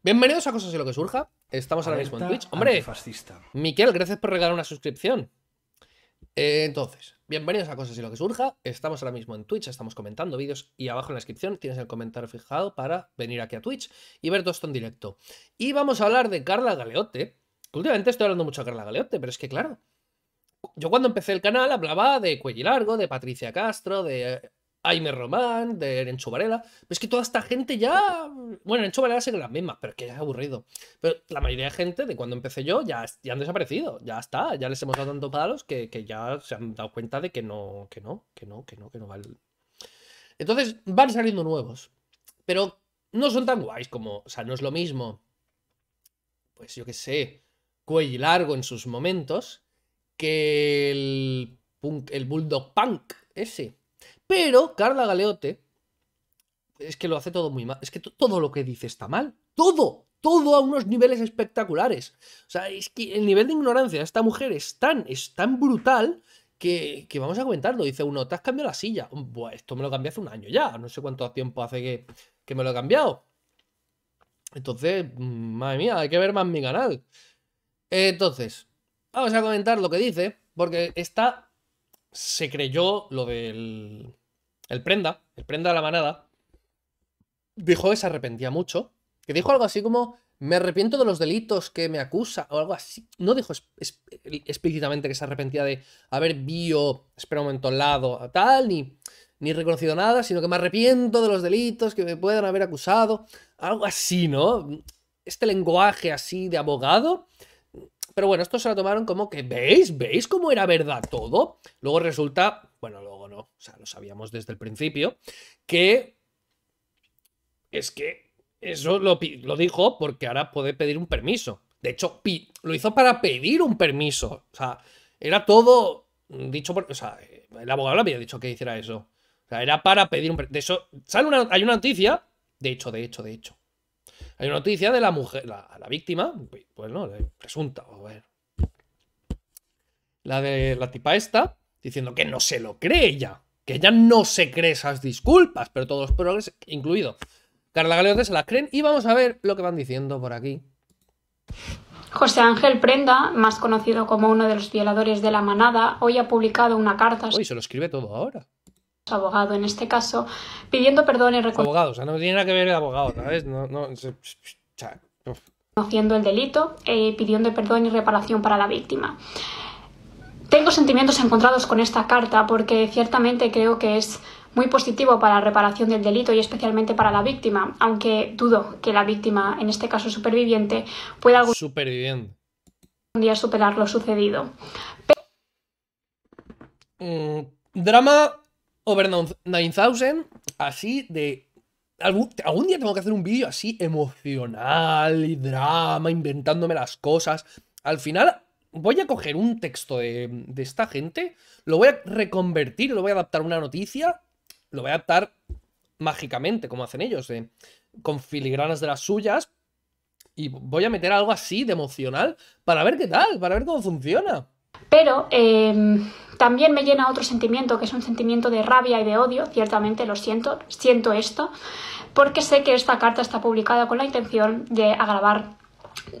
Bienvenidos a Cosas y lo que surja. Estamos ahora mismo en Twitch. Hombre, fascista. Miquel, gracias por regalar una suscripción. Eh, entonces, bienvenidos a Cosas y lo que surja. Estamos ahora mismo en Twitch, estamos comentando vídeos y abajo en la descripción tienes el comentario fijado para venir aquí a Twitch y ver todo esto en directo. Y vamos a hablar de Carla Galeote. Últimamente estoy hablando mucho de Carla Galeote, pero es que claro, yo cuando empecé el canal hablaba de Cuello Largo, de Patricia Castro, de Aime Román, de Encho es que toda esta gente ya. Bueno, Encho Varela sigue las mismas, pero es que es aburrido. Pero la mayoría de gente, de cuando empecé yo, ya, han desaparecido. Ya está, ya les hemos dado tanto palos que, que ya se han dado cuenta de que no, que no, que no, que no, que no vale. Entonces van saliendo nuevos. Pero no son tan guays como. O sea, no es lo mismo. Pues yo que sé. Cuello largo en sus momentos. Que el. el Bulldog Punk ese. Pero Carla Galeote es que lo hace todo muy mal. Es que todo lo que dice está mal. Todo, todo a unos niveles espectaculares. O sea, es que el nivel de ignorancia de esta mujer es tan, es tan brutal que, vamos a comentarlo. Dice uno, te has cambiado la silla. Buah, esto me lo cambié hace un año ya. No sé cuánto tiempo hace que, que me lo he cambiado. Entonces, madre mía, hay que ver más mi canal. Entonces, vamos a comentar lo que dice, porque está se creyó lo del el prenda, el prenda de la manada, dijo que se arrepentía mucho, que dijo algo así como, me arrepiento de los delitos que me acusa, o algo así. No dijo explícitamente que se arrepentía de haber vio, espera un momento, lado, tal, ni, ni reconocido nada, sino que me arrepiento de los delitos que me puedan haber acusado, algo así, ¿no? Este lenguaje así de abogado pero bueno, esto se lo tomaron como que, ¿veis? ¿Veis cómo era verdad todo? Luego resulta, bueno, luego no, o sea, lo sabíamos desde el principio, que es que eso lo, dijo porque ahora puede pedir un permiso. De hecho, lo hizo para pedir un permiso. O sea, era todo dicho por... O sea, el abogado le había dicho que hiciera eso. O sea, era para pedir un permiso. De eso, sale una, hay una noticia. De hecho, de hecho, de hecho. Hay una noticia de la mujer, la, la víctima, pues no, presunta, a ver. La de la tipa esta, diciendo que no se lo cree ella, que ella no se cree esas disculpas, pero todos los progres, incluido Carla Galeote, se las creen y vamos a ver lo que van diciendo por aquí. José Ángel Prenda, más conocido como uno de los violadores de la manada, hoy ha publicado una carta. Hoy se lo escribe todo ahora abogado en este caso, pidiendo perdón y reconociendo. no tiene que ver el abogado, ¿sabes? el delito, eh, pidiendo perdón y reparación para la víctima. Tengo sentimientos encontrados con esta carta porque ciertamente creo que es muy positivo para la reparación del delito y especialmente para la víctima, aunque dudo que la víctima, en este caso superviviente, pueda algún un día superar lo sucedido. Mm, drama Over 9000, así de... Algún, día tengo que hacer un vídeo así emocional y drama, inventándome las cosas. Al final voy a coger un texto de, esta gente, lo voy a reconvertir, lo voy a adaptar a una noticia, lo voy a adaptar mágicamente, como hacen ellos, con filigranas de las suyas. Y voy a meter algo así de emocional para ver qué tal, para ver cómo funciona. Pero em, también me llena otro sentimiento, que es un sentimiento de rabia y de odio, ciertamente lo siento, siento esto, porque sé que esta carta está publicada con la intención de agravar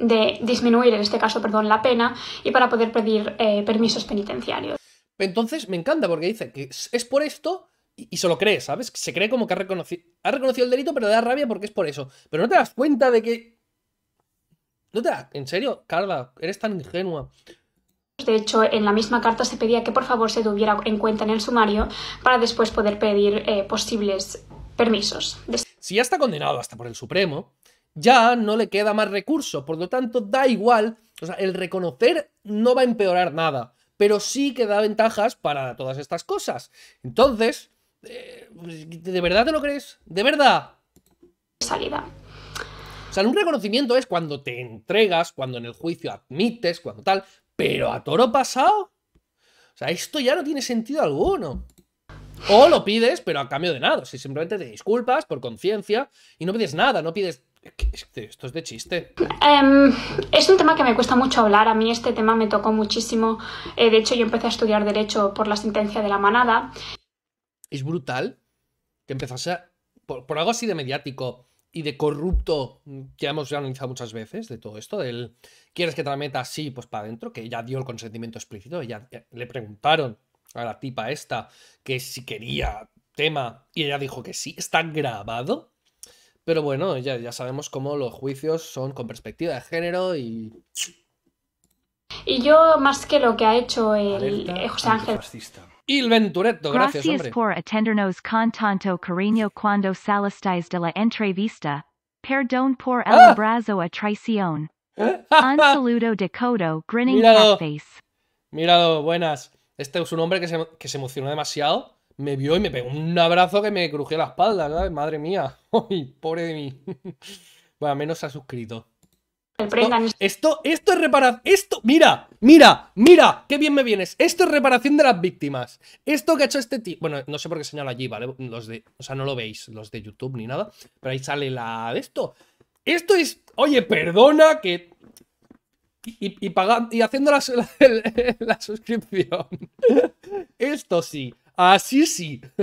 de disminuir, en este caso, perdón, la pena y para poder pedir eh, permisos penitenciarios. Entonces me encanta porque dice que es por esto y, se lo cree, ¿sabes? Se cree como que ha reconocido, ha reconocido el delito, pero da rabia porque es por eso. Pero no te das cuenta de que... No te das... En serio, Carla, eres tan ingenua. De hecho, en la misma carta se pedía que por favor se tuviera en cuenta en el sumario para después poder pedir eh, posibles permisos. Si ya está condenado hasta por el Supremo, ya no le queda más recurso, por lo tanto da igual, o sea, el reconocer no va a empeorar nada, pero sí que da ventajas para todas estas cosas. Entonces, eh, ¿de verdad te lo crees? ¿De verdad? Salida. O sea, un reconocimiento es cuando te entregas, cuando en el juicio admites, cuando tal, pero a toro pasado. O sea, esto ya no tiene sentido alguno. O lo pides, pero a cambio de nada. si simplemente te disculpas por conciencia y no pides nada, no pides. Esto es de chiste. Em, es un tema que me cuesta mucho hablar. A mí este tema me tocó muchísimo. Eh, de hecho, yo empecé a estudiar Derecho por la sentencia de la manada. Es brutal que empezase a... por algo así de mediático y de corrupto ya hemos analizado muchas veces de todo esto, del ¿quieres que te la meta? así pues para adentro, que ya dio el consentimiento explícito, ya, le preguntaron a la tipa esta que si quería tema y ella dijo que sí, está grabado, pero bueno, ya, ya sabemos cómo los juicios son con perspectiva de género y... Y yo, más que lo que ha hecho el José Ángel... Il gracias, gracias por atendernos con tanto cariño cuando salisteis de la entrevista. Perdón por el ¡Ah! abrazo a traición. Un saludo de codo, grinning la face. Mirado, buenas. Este es un hombre que se, que se emocionó demasiado me vio y me pegó un abrazo que me crujió la espalda, ¿sabes? Madre mía. Uy, pobre de mí. bueno, menos se ha suscrito. Esto, esto, es reparación. Esto, mira, mira, mira, qué bien me vienes. Esto es reparación de las víctimas. Esto que ha hecho este tío. Bueno, no sé por qué señalo allí, ¿vale? Los de. O sea, no lo veis, los de YouTube ni nada. Pero ahí sale la de esto. Esto es. Oye, perdona que. Y, pagando, y haciendo la suscripción. esto sí. Así sí.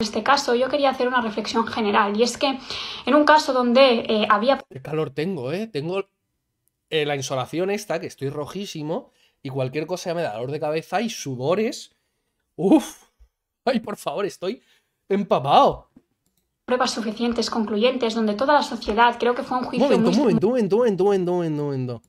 En este caso, yo quería hacer una reflexión general y es que en un caso donde eh, había... ¡Qué calor tengo, ¿eh? Tengo eh, la insolación esta, que estoy rojísimo, y cualquier cosa me da dolor de cabeza y sudores. ¡Uf! ¡Ay, por favor, estoy empapado! Pruebas suficientes, concluyentes, donde toda la sociedad creo que fue un juicio... Momento, muy... momento, momento, momento, momento, momento, momento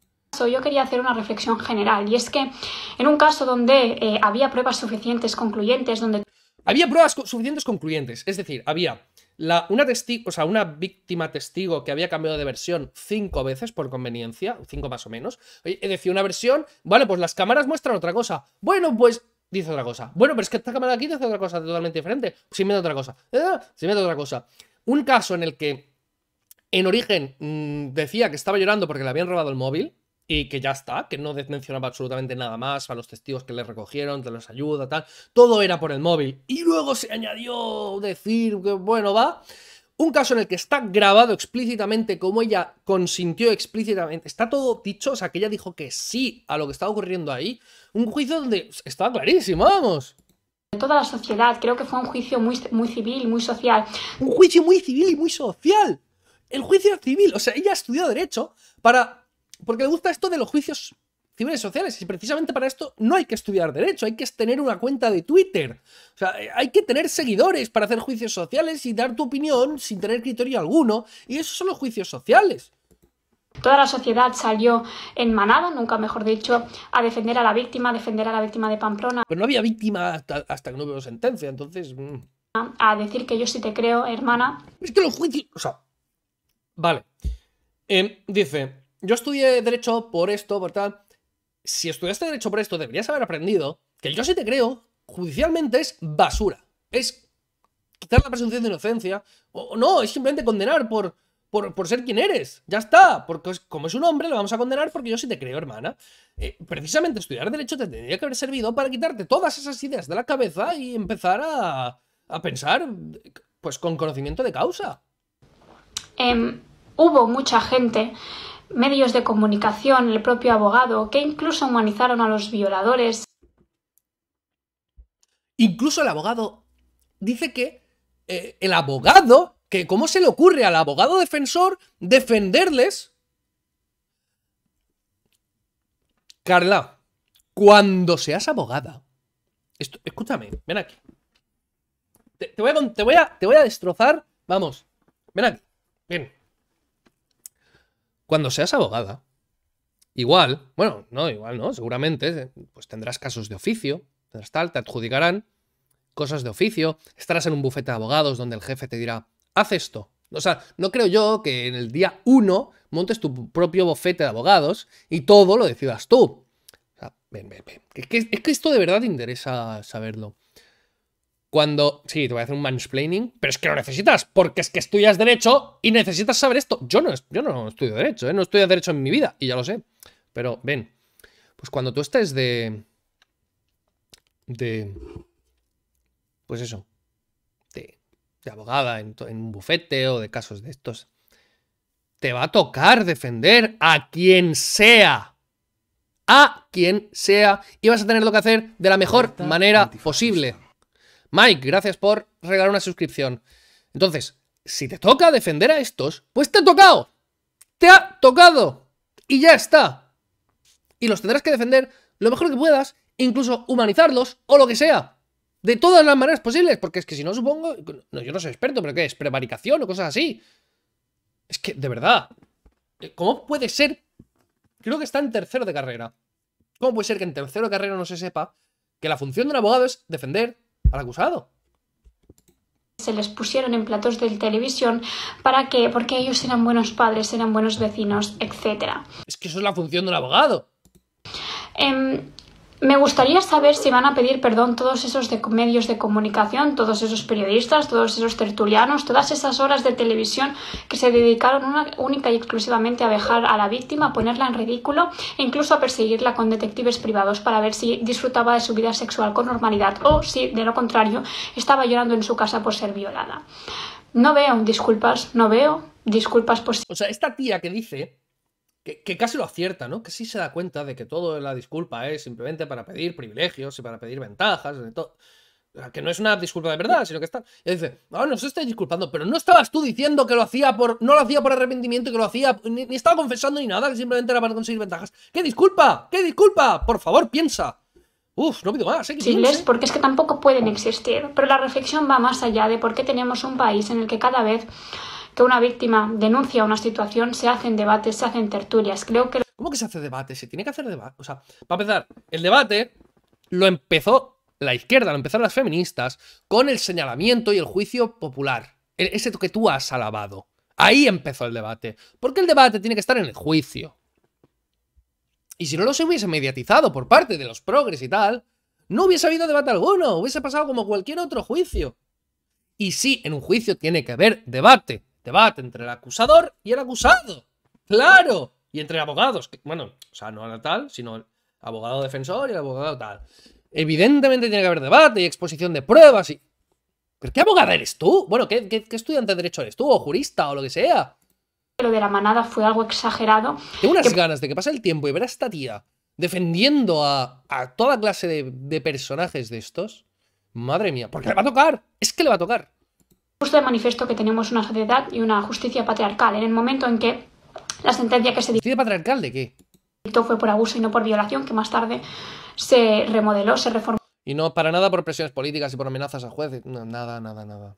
yo quería hacer una reflexión general y es que en un caso donde eh, había pruebas suficientes, concluyentes, donde había pruebas suficientes concluyentes, es decir, había la, una, testigo, o sea, una víctima testigo que había cambiado de versión cinco veces por conveniencia, cinco más o menos. Es decir, una versión, vale, pues las cámaras muestran otra cosa. Bueno, pues dice otra cosa. Bueno, pero es que esta cámara aquí dice otra cosa totalmente diferente. me da otra cosa. Ah, si me da otra cosa. Un caso en el que en origen mm, decía que estaba llorando porque le habían robado el móvil y que ya está, que no mencionaba absolutamente nada más a los testigos que le recogieron, de los ayuda, tal. Todo era por el móvil. Y luego se añadió decir que, bueno, va. Un caso en el que está grabado explícitamente como ella consintió explícitamente. Está todo dicho, o sea, que ella dijo que sí a lo que estaba ocurriendo ahí. Un juicio donde estaba clarísimo, vamos En toda la sociedad. Creo que fue un juicio muy, muy civil, muy social. Un juicio muy civil y muy social. El juicio civil. O sea, ella estudió derecho para porque le gusta esto de los juicios civiles sociales. Y precisamente para esto no hay que estudiar derecho, hay que tener una cuenta de Twitter. O sea, eh, hay que tener seguidores para hacer juicios sociales y dar tu opinión sin tener criterio alguno. Y esos son los juicios sociales. Toda la sociedad salió en manada, nunca mejor dicho, a defender a la víctima, a defender a la víctima de Pamplona. Pero no había víctima hasta, que no hubo sentencia, entonces... Mm. A decir que yo sí te creo, hermana. Es que los juicios... O sea... Vale. Em, dice, yo estudié Derecho por esto, por tal. Si estudiaste Derecho por esto, deberías haber aprendido que yo sí te creo, judicialmente es basura. Es quitar la presunción de inocencia. O no, es simplemente condenar por, por, ser quien eres. Ya está. Porque como es un hombre, lo vamos a condenar porque yo sí te creo, hermana. Eh, precisamente estudiar derecho te tendría que haber servido para quitarte todas esas ideas de la cabeza y empezar a, a pensar pues con conocimiento de causa. Em, hubo mucha gente medios de comunicación, el propio abogado, que incluso humanizaron a los violadores. Incluso el abogado dice que eh, el abogado, que cómo se le ocurre al abogado defensor defenderles. Carla, cuando seas abogada, escúchame, ven aquí. Te, voy a, te, voy a, te voy a destrozar, vamos, ven aquí, ven cuando seas abogada, igual, bueno, no, igual no, seguramente, pues tendrás casos de oficio, tendrás tal, te adjudicarán cosas de oficio, estarás en un bufete de abogados donde el jefe te dirá, haz esto. O sea, no creo yo que en el día uno montes tu propio bufete de abogados y todo lo decidas tú. O sea, ven, ven, Es, que, es que esto de verdad interesa saberlo. Cuando. Sí, te voy a hacer un mansplaining, pero es que lo necesitas, porque es que estudias Derecho y necesitas saber esto. Yo no, estudio Derecho, ¿eh? no estudio Derecho en mi vida, y ya lo sé. Pero ven, pues cuando tú estés de. de. pues eso. de, abogada en, en un bufete o de casos de estos. Te va a tocar defender a quien sea a quien sea y vas a tener lo que hacer de la mejor manera posible. Mike, gracias por regalar una suscripción. Entonces, si te toca defender a estos, pues te ha tocado. Te ha tocado. Y ya está. Y los tendrás que defender lo mejor que puedas, incluso humanizarlos o lo que sea. De todas las maneras posibles, porque es que si no supongo... No, yo no soy experto, pero ¿qué es? Prevaricación o cosas así. Es que, de verdad, eh, ¿cómo puede ser? Creo que está en tercero de carrera. ¿Cómo puede ser que en tercero de carrera no se sepa que la función de un abogado es defender acusado se les pusieron en platos de televisión para que porque ellos eran buenos padres, eran buenos vecinos, etc. Es que eso es la función de un abogado. Em, me gustaría saber si van a pedir perdón todos esos medios de comunicación, todos esos periodistas, todos esos tertulianos, todas esas horas de televisión que se dedicaron única y exclusivamente a dejar a la víctima, a ponerla en ridículo e incluso a perseguirla con detectives privados para ver si disfrutaba de su vida sexual con normalidad o si, de lo contrario, estaba llorando en su casa por ser violada. No veo disculpas, no veo disculpas posibles. O sea, esta tía que dice que, casi lo acierta, ¿no? Que sí se da cuenta de que todo la disculpa es simplemente para pedir privilegios y para pedir ventajas, todo. Que no es una disculpa de verdad, sino que está. Y dice, ah, no, no se está disculpando, pero no estabas tú diciendo que lo hacía por. No lo hacía por arrepentimiento, que lo hacía. Ni, estaba confesando ni nada, que simplemente era para conseguir ventajas. ¡Qué disculpa! ¡Qué disculpa! Por favor, piensa. Uf, no pido más. ¿eh? Sí, les, porque es que tampoco pueden existir. Pero la reflexión va más allá de por qué tenemos un país en el que cada vez que una víctima denuncia una situación, se hacen debates, se hacen tertulias. Creo que. ¿Cómo que se hace debate? Se tiene que hacer debate. O sea, para empezar, el debate lo empezó la izquierda, lo empezaron las feministas, con el señalamiento y el juicio popular. Ese que tú has alabado. Ahí empezó el debate. Porque el debate tiene que estar en el juicio. Y si no se hubiese mediatizado por parte de los progres y tal, no hubiese habido debate alguno, hubiese pasado como cualquier otro juicio. Y sí, en un juicio tiene que haber debate, Debate entre el acusador y el acusado. ¡Claro! Y entre abogados. bueno, o sea, no tal, sino abogado defensor y abogado tal. Evidentemente tiene que haber debate y exposición de pruebas y. qué abogada eres tú? Bueno, ¿qué, estudiante de derecho eres tú? ¿O jurista o lo que sea? Lo de la manada fue algo exagerado. Tengo unas ganas de que pase el tiempo y ver a esta tía defendiendo a, toda clase de, de personajes de estos. Madre mía, porque le va a tocar. Es que le va a tocar. Justo de manifiesto que tenemos una sociedad y una justicia patriarcal en el momento en que la sentencia que se dictó... patriarcal de qué? fue por abuso y no por violación, que más tarde se remodeló, se reformó. Y no para nada por presiones políticas y por amenazas a jueces. nada nada, nada, nada.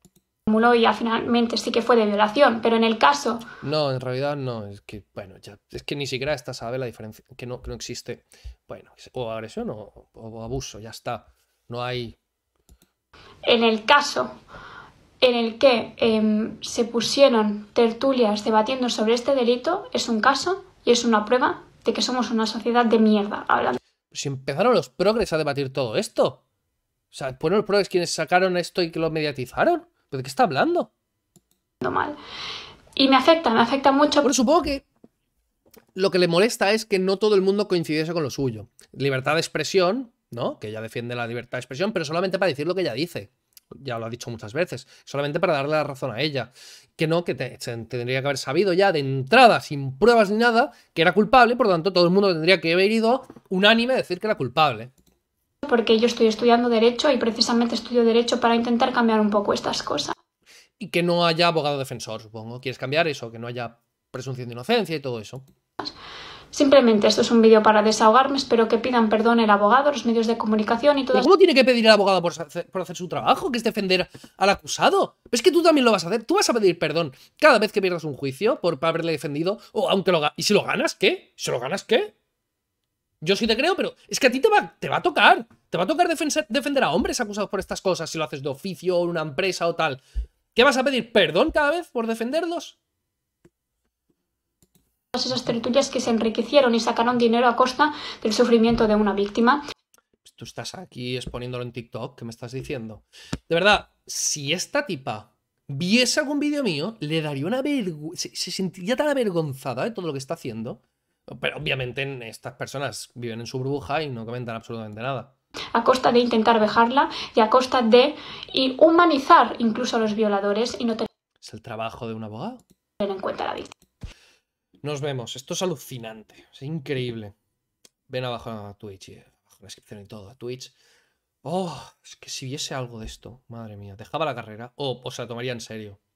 Y finalmente sí que fue de violación, pero en el caso. No, en realidad no. Es que, bueno, Es que ni siquiera esta sabe la diferencia. Que no, existe. Bueno, o agresión o abuso, ya está. No hay. En el caso en el que em, se pusieron tertulias debatiendo sobre este delito es un caso y es una prueba de que somos una sociedad de mierda. Hablando. Si empezaron los progres a debatir todo esto. O sea, fueron los progres quienes sacaron esto y que lo mediatizaron. ¿Pero de qué está hablando? Mal. Y me afecta, me afecta mucho. Bueno, supongo que lo que le molesta es que no todo el mundo coincidiese con lo suyo. Libertad de expresión, ¿no? Que ella defiende la libertad de expresión, pero solamente para decir lo que ella dice ya lo ha dicho muchas veces, solamente para darle la razón a ella. Que no, que te, tendría que haber sabido ya de entrada, sin pruebas ni nada, que era culpable, por lo tanto todo el mundo tendría que haber ido unánime a decir que era culpable. Porque yo estoy estudiando Derecho y precisamente estudio Derecho para intentar cambiar un poco estas cosas. Y que no haya abogado defensor, supongo. ¿Quieres cambiar eso? Que no haya presunción de inocencia y todo eso. Simplemente esto es un vídeo para desahogarme, espero que pidan perdón el abogado, los medios de comunicación y todo. ¿Cómo tiene que pedir el abogado por hacer, su trabajo, que es defender al acusado? Es que tú también lo vas a hacer, tú vas a pedir perdón cada vez que pierdas un juicio por haberle defendido, o aunque lo ¿Y si lo ganas, qué? ¿Se lo ganas, qué? Yo sí te creo, pero es que a ti te va, te va a tocar. Te va a tocar defender a hombres acusados por estas cosas si lo haces de oficio o en una empresa o tal. ¿Qué vas a pedir perdón cada vez por defenderlos? esas tertulias que se enriquecieron y sacaron dinero a costa del sufrimiento de una víctima. Pues tú estás aquí exponiéndolo en TikTok, ¿qué me estás diciendo? De verdad, si esta tipa viese algún vídeo mío, le daría una vergüenza. Se, sentiría tan avergonzada de todo lo que está haciendo. Pero obviamente estas personas viven en su burbuja y no comentan absolutamente nada. A costa de intentar dejarla y a costa de humanizar incluso a los violadores y no tener. Es el trabajo de un abogado. Tener en cuenta la víctima. Nos vemos. Esto es alucinante. Es increíble. Ven abajo a Twitch, y, en la descripción y todo, a Twitch. Oh, es que si viese algo de esto, madre mía, dejaba la carrera oh, o, o se la tomaría en serio.